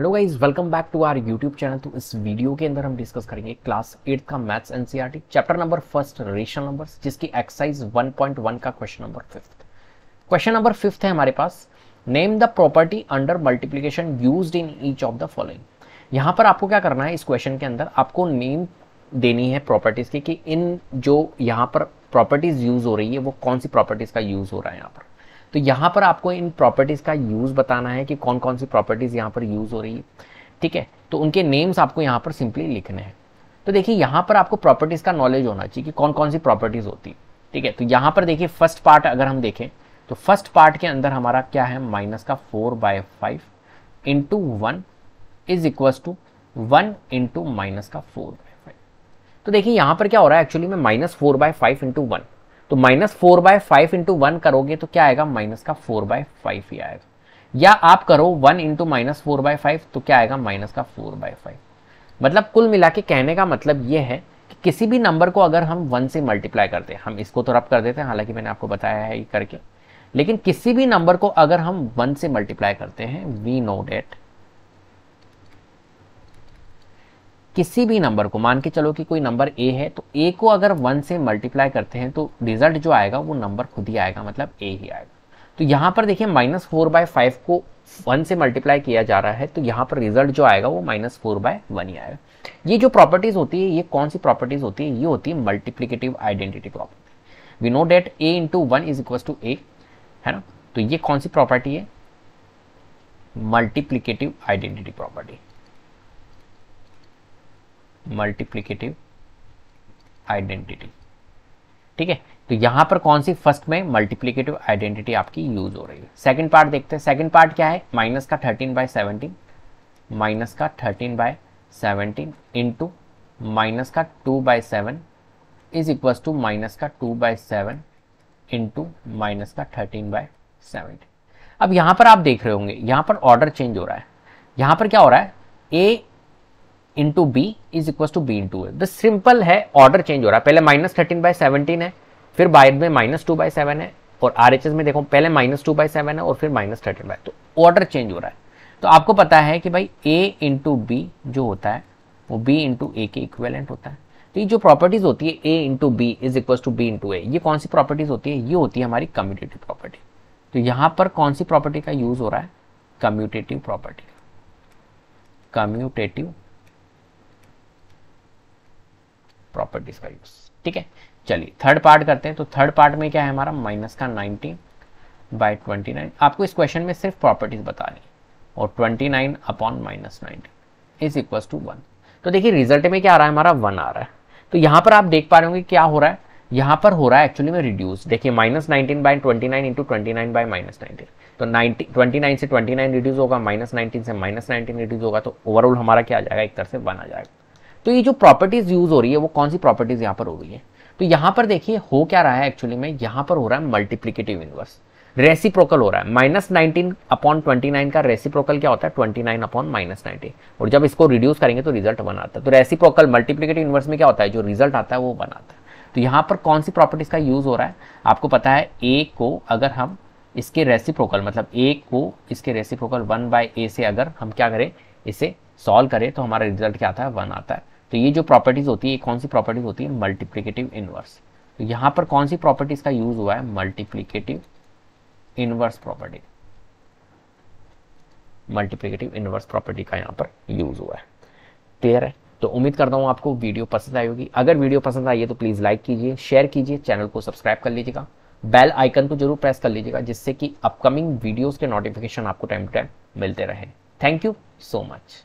hello guys welcome back to our YouTube channel तो इस video के अंदर हम डिस्कस करेंगे क्लास एट का maths NCERT chapter number first rational numbers जिसकी एक्सरसाइज 1.1 का question number fifth question number fifth है हमारे पास name the property under multiplication use in each of the following यहाँ पर आपको क्या करना है इस क्वेश्चन के अंदर आपको नेम देनी है प्रॉपर्टीज़ की कि इन जो यहाँ पर प्रॉपर्टीज़ यूज़ हो रही है वो कौन सी प्रॉपर्टीज़ का यूज़ हो रहा है यहाँ पर तो यहाँ पर आपको इन प्रॉपर्टीज़ का यूज़ बताना है कि कौन कौन सी प्रॉपर्टीज़ यहाँ पर यूज़ हो रही है ठीक है तो उनके नेम्स आपको यहाँ पर सिंपली लिखने हैं तो देखिए यहाँ पर आपको प्रॉपर्टीज़ का नॉलेज होना चाहिए कि कौन कौन सी प्रॉपर्टीज़ होती है ठीक है तो यहाँ पर देखिए फर्स्ट पार्ट अगर हम देखें तो फर्स्ट पार्ट के अंदर हमारा क्या है माइनस का four by five into one is equals to one into minus का फोर बाय फाइव तो देखिए यहां पर क्या हो रहा है एक्चुअली में minus four by five into one तो minus four by five into one करोगे तो क्या आएगा माइनस का फोर बाय फाइव ही आएगा या आप करो one into minus four by five तो क्या आएगा माइनस का फोर बाय फाइव मतलब कुल मिला के कहने का मतलब ये है कि किसी भी नंबर को अगर हम वन से मल्टीप्लाई करते हैं हम इसको तो रब कर देते हैं हालांकि मैंने आपको बताया है ये करके लेकिन किसी भी नंबर को अगर हम वन से मल्टीप्लाई करते हैं वी नो डेट किसी भी नंबर को मान के चलो कि कोई नंबर ए है तो ए को अगर वन से मल्टीप्लाई करते हैं तो रिजल्ट जो आएगा वो नंबर खुद ही आएगा मतलब ए ही आएगा तो यहाँ पर देखिए माइनस फोर बाय फाइव को वन से मल्टीप्लाई किया जा रहा है तो यहाँ पर रिजल्ट जो आएगा वो माइनस फोर बाय वन ही आएगा ये जो प्रॉपर्टीज़ होती है ये कौन सी प्रॉपर्टीज़ होती है ये होती है multiplicative identity property we know that a into one is equal to a है ना तो ये कौन सी प्रॉपर्टी है multiplicative identity property multiplicative identity ठीक है तो यहां पर कौन सी फर्स्ट में मल्टीप्लीकेटिव आइडेंटिटी आपकी यूज हो रही है सेकंड पार्ट देखते हैं सेकंड पार्ट क्या है माइनस का थर्टीन बाय सेवनटीन माइनस का thirteen by seventeen into minus का two by seven is equals to minus का two by seven into minus का थर्टीन बाय सेवनटीन अब यहां पर आप देख रहे होंगे यहां पर ऑर्डर चेंज हो रहा है यहां पर क्या हो रहा है a into b is equal to b into a बस सिंपल है ऑर्डर चेंज हो रहा है पहले माइनस थर्टीन बाई सेवनटीन है फिर बायर में माइनस टू बाई सेवन है और आर एच एस में देखो पहले माइनस टू बाई सेवन है और फिर माइनस थर्टीन बाई तो ऑर्डर चेंज हो रहा है तो आपको पता है कि भाई ए इंटू बी जो होता है वो बी इंटू ए के इक्वेलेंट होता है तो ये जो प्रॉपर्टीज होती है a into b is equal to b into a ये कौन सी प्रॉपर्टीज होती है ये होती है हमारी कम्यूटेटिव प्रॉपर्टी तो यहाँ पर कौन सी प्रॉपर्टी का यूज हो रहा है कम्यूटेटिव प्रॉपर्टी कम्यूटेटिव प्रॉपर्टीज का यूज ठीक है चलिए थर्ड पार्ट करते हैं तो थर्ड पार्ट में क्या है हमारा माइनस का नाइनटीन बाई ट्वेंटी नाइन आपको इस क्वेश्चन में सिर्फ प्रॉपर्टीज बता रही और twenty nine upon minus nineteen is equal to one तो देखिए रिजल्ट में क्या आ रहा है हमारा वन आ रहा है तो यहाँ पर आप देख पा रहे होंगे क्या हो रहा है यहाँ पर हो रहा है एक्चुअली में रिड्यूस देखिए minus nineteen by twenty nine into twenty nine by minus nineteen तो नाइनटी ट्वेंटी नाइन से ट्वेंटी नाइन रिड्यूस होगा माइनस नाइनटीन से माइनस नाइनटीन रिड्यूस होगा तो ओवरऑल हमारा क्या आ जाएगा एक तरह से वन आ जाएगा तो ये जो प्रॉपर्टीज यूज हो रही है वो कौन सी प्रॉपर्टीज यहाँ पर हो रही है तो यहाँ पर देखिए हो क्या रहा है एक्चुअली में यहाँ पर हो रहा है मल्टीप्लीकेटिव इनवर्स रेसिप्रोकल हो रहा है minus nineteen upon twenty nine का रेसिप्रोकल क्या होता है twenty nine upon minus nineteen और जब इसको रिड्यूस करेंगे तो रिजल्ट वन आता है तो रेसिप्रोकल मल्टीप्लीकेटिव इनवर्स में क्या होता है जो रिजल्ट आता है वो वन आता है तो यहाँ पर कौन सी प्रॉपर्टीज का यूज हो रहा है आपको पता है ए को अगर हम इसके रेसिप्रोकल मतलब ए को इसके रेसिप्रोकल वन बाय ए से अगर हम क्या करें इसे सॉल्व करें तो हमारा रिजल्ट क्या आता है वन आता है तो ये जो प्रॉपर्टीज होती है कौन सी प्रॉपर्टीज होती है मल्टीप्लीकेटिव इनवर्स तो यहाँ पर कौन सी प्रॉपर्टीज का यूज हुआ है multiplicative inverse property multiplicative inverse property का यहां पर यूज हुआ है क्लियर है तो उम्मीद करता हूं आपको वीडियो पसंद आई होगी अगर वीडियो पसंद आई है तो प्लीज़ लाइक कीजिए शेयर कीजिए चैनल को सब्सक्राइब कर लीजिएगा बेल आइकन को जरूर प्रेस कर लीजिएगा जिससे कि अपकमिंग वीडियोस के नोटिफिकेशन आपको टाइम टू टाइम मिलते रहे थैंक यू सो मच